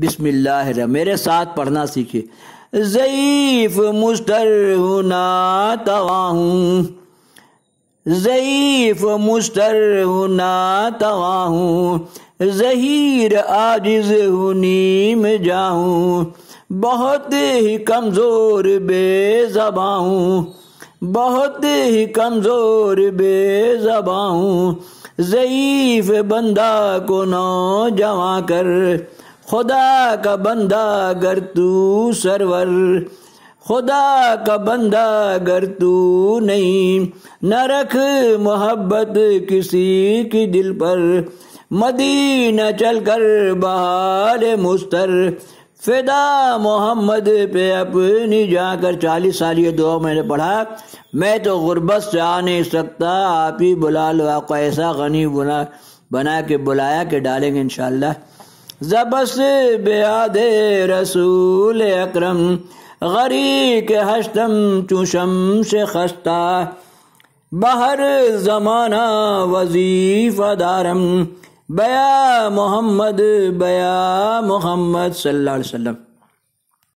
बिस्मिल्लाह मेरे साथ पढ़ना सीखे ज़ईफ मुस्तर हुना ना तवा हूँ ज़यीफ़ मुस्तर हूँ तवा हूँ ज़हीर आजिज़ हूँ नीम जाऊँ बहुत ही कमज़ोर बेजबा हूँ बहुत ही कमज़ोर बेजबा हूँ ज़यीफ़ बंदा को नौ जमा कर खुदा का बंदा अगर तू सरवर खुदा का बंदा अगर तू नहीं न रख मोहब्बत किसी की दिल पर मदीना चल कर बहाल मुस्तर फिदा मोहम्मद पे अपनी जाकर चालीस साल ये दुआ मैंने पढ़ा मैं तो गुरबत से आ नहीं सकता आप ही बुला लो आपको ऐसा गनी बुला बना के बुलाया के डालेंगे इंशाल्लाह जबस बेयाद रसूल अक्रम गरीक हस्तम चुशम से खस्ता बहर जमाना वजीफ दारम बया मोहम्मद बया मोहम्मद सल्लल्लाहु अलैहि वसल्लम